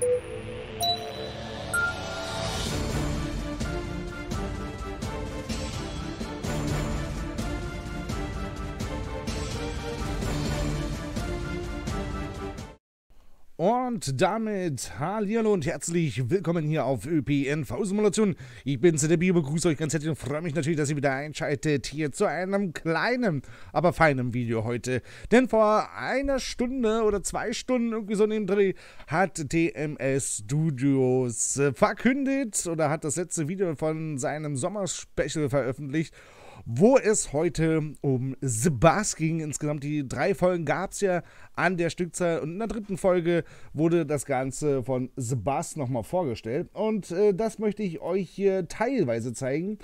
Thank you. Und damit hallo und herzlich willkommen hier auf ÖPNV-Simulation. Ich bin CDB und begrüße euch ganz herzlich und freue mich natürlich, dass ihr wieder einschaltet hier zu einem kleinen, aber feinen Video heute. Denn vor einer Stunde oder zwei Stunden irgendwie so neben Dreh hat TMS Studios äh, verkündet oder hat das letzte Video von seinem Sommerspecial veröffentlicht wo es heute um The Buzz ging. Insgesamt die drei Folgen gab es ja an der Stückzahl und in der dritten Folge wurde das Ganze von The Buzz nochmal vorgestellt. Und äh, das möchte ich euch hier teilweise zeigen.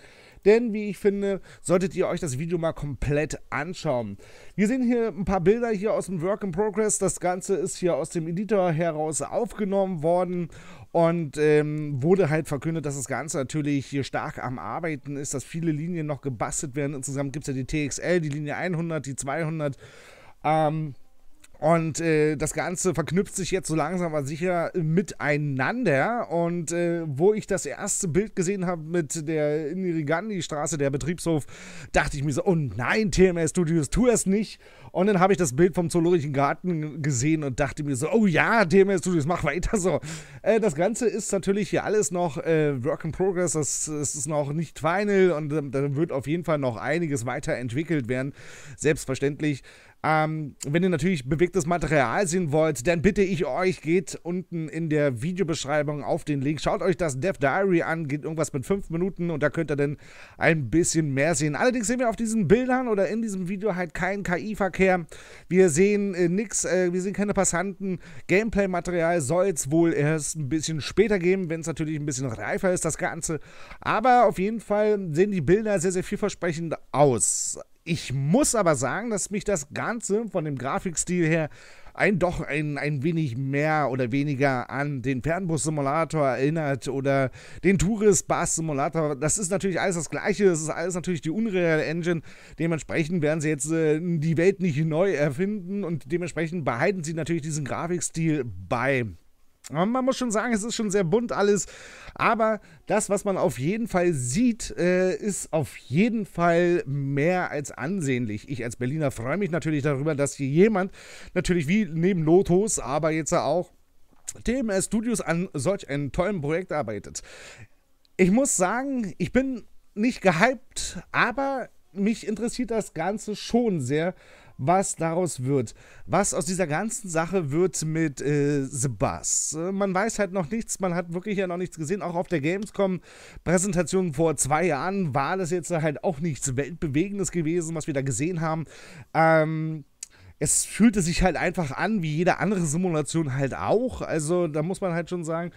Denn wie ich finde, solltet ihr euch das Video mal komplett anschauen. Wir sehen hier ein paar Bilder hier aus dem Work in Progress. Das Ganze ist hier aus dem Editor heraus aufgenommen worden und ähm, wurde halt verkündet, dass das Ganze natürlich hier stark am Arbeiten ist, dass viele Linien noch gebastelt werden. Insgesamt gibt es ja die TXL, die Linie 100, die 200. Ähm, und äh, das Ganze verknüpft sich jetzt so langsam aber sicher miteinander. Und äh, wo ich das erste Bild gesehen habe mit der Inirigandi-Straße, der Betriebshof, dachte ich mir so, oh nein, TMS Studios, tu es nicht. Und dann habe ich das Bild vom Zoologischen Garten gesehen und dachte mir so, oh ja, TMS Studios, mach weiter so. Äh, das Ganze ist natürlich hier alles noch äh, Work in Progress, das, das, ist noch nicht final und äh, da wird auf jeden Fall noch einiges weiterentwickelt werden, selbstverständlich. Ähm, wenn ihr natürlich bewegtes Material sehen wollt, dann bitte ich euch, geht unten in der Videobeschreibung auf den Link. Schaut euch das Dev Diary an, geht irgendwas mit 5 Minuten und da könnt ihr dann ein bisschen mehr sehen. Allerdings sehen wir auf diesen Bildern oder in diesem Video halt keinen KI-Verkehr. Wir sehen äh, nichts, äh, wir sehen keine Passanten. Gameplay-Material soll es wohl erst ein bisschen später geben, wenn es natürlich ein bisschen reifer ist, das Ganze. Aber auf jeden Fall sehen die Bilder sehr, sehr vielversprechend aus. Ich muss aber sagen, dass mich das Ganze von dem Grafikstil her ein doch ein, ein wenig mehr oder weniger an den Fernbus-Simulator erinnert oder den Tourist-Bus-Simulator. Das ist natürlich alles das Gleiche. Das ist alles natürlich die Unreal Engine. Dementsprechend werden sie jetzt äh, die Welt nicht neu erfinden und dementsprechend behalten sie natürlich diesen Grafikstil bei. Man muss schon sagen, es ist schon sehr bunt alles. Aber das, was man auf jeden Fall sieht, äh, ist auf jeden Fall mehr als ansehnlich. Ich als Berliner freue mich natürlich darüber, dass hier jemand, natürlich wie neben Lotus, aber jetzt auch TMS äh, Studios an solch einem tollen Projekt arbeitet. Ich muss sagen, ich bin nicht gehypt, aber mich interessiert das Ganze schon sehr, was daraus wird. Was aus dieser ganzen Sache wird mit äh, The Buzz. Äh, man weiß halt noch nichts, man hat wirklich ja noch nichts gesehen. Auch auf der Gamescom-Präsentation vor zwei Jahren war das jetzt halt auch nichts Weltbewegendes gewesen, was wir da gesehen haben. Ähm, es fühlte sich halt einfach an, wie jede andere Simulation halt auch. Also da muss man halt schon sagen,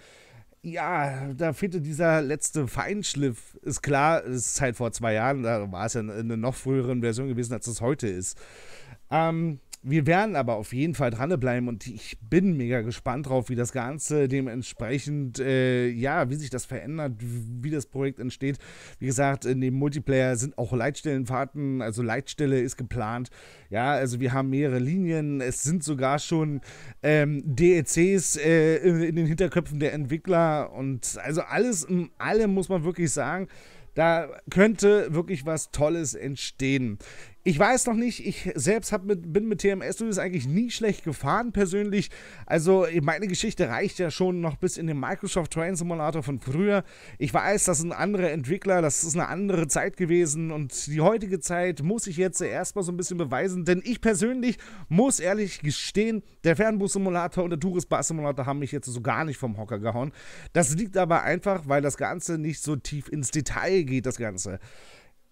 ja, da fehlte dieser letzte Feinschliff. Ist klar, es ist halt vor zwei Jahren, da war es ja in einer noch früheren Version gewesen, als es heute ist. Ähm, wir werden aber auf jeden Fall dranbleiben und ich bin mega gespannt drauf, wie das Ganze dementsprechend, äh, ja, wie sich das verändert, wie das Projekt entsteht. Wie gesagt, in dem Multiplayer sind auch Leitstellenfahrten, also Leitstelle ist geplant. Ja, also wir haben mehrere Linien, es sind sogar schon ähm, DECs äh, in, den Hinterköpfen der Entwickler und also alles in allem muss man wirklich sagen, da könnte wirklich was Tolles entstehen. Ich weiß noch nicht, ich selbst mit, bin mit TMS-Dudes eigentlich nie schlecht gefahren persönlich. Also meine Geschichte reicht ja schon noch bis in den Microsoft Train Simulator von früher. Ich weiß, das sind andere Entwickler, das ist eine andere Zeit gewesen und die heutige Zeit muss ich jetzt erstmal so ein bisschen beweisen, denn ich persönlich muss ehrlich gestehen, der Fernbus-Simulator und der Tourist-Bus-Simulator haben mich jetzt so gar nicht vom Hocker gehauen. Das liegt aber einfach, weil das Ganze nicht so tief ins Detail geht, das Ganze.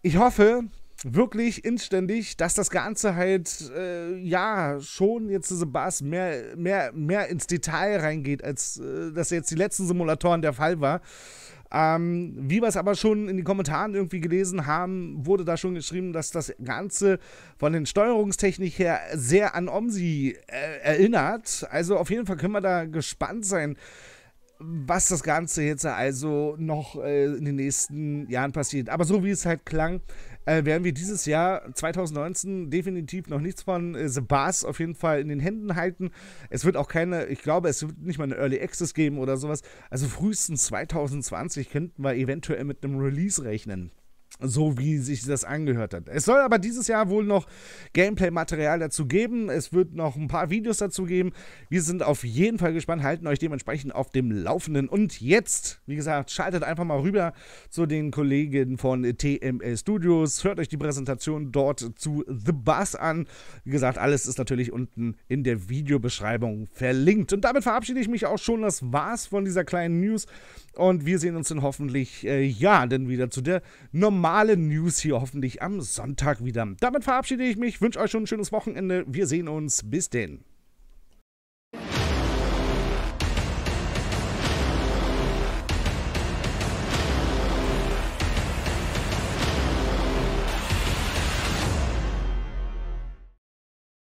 Ich hoffe, wirklich inständig, dass das Ganze halt, äh, ja, schon jetzt diese Bass mehr, mehr, mehr ins Detail reingeht, als äh, das jetzt die letzten Simulatoren der Fall war. Ähm, wie wir es aber schon in den Kommentaren irgendwie gelesen haben, wurde da schon geschrieben, dass das Ganze von den Steuerungstechnik her sehr an OMSI äh, erinnert. Also auf jeden Fall können wir da gespannt sein, was das Ganze jetzt also noch äh, in den nächsten Jahren passiert. Aber so wie es halt klang, äh, werden wir dieses Jahr 2019 definitiv noch nichts von äh, The Bars auf jeden Fall in den Händen halten. Es wird auch keine, ich glaube, es wird nicht mal eine Early Access geben oder sowas. Also frühestens 2020 könnten wir eventuell mit einem Release rechnen so wie sich das angehört hat. Es soll aber dieses Jahr wohl noch Gameplay-Material dazu geben. Es wird noch ein paar Videos dazu geben. Wir sind auf jeden Fall gespannt, halten euch dementsprechend auf dem Laufenden. Und jetzt, wie gesagt, schaltet einfach mal rüber zu den Kollegen von TML Studios. Hört euch die Präsentation dort zu The Buzz an. Wie gesagt, alles ist natürlich unten in der Videobeschreibung verlinkt. Und damit verabschiede ich mich auch schon. Das war's von dieser kleinen News. Und wir sehen uns dann hoffentlich, äh, ja, dann wieder zu der normalen normale News hier hoffentlich am Sonntag wieder. Damit verabschiede ich mich, wünsche euch schon ein schönes Wochenende. Wir sehen uns. Bis denn.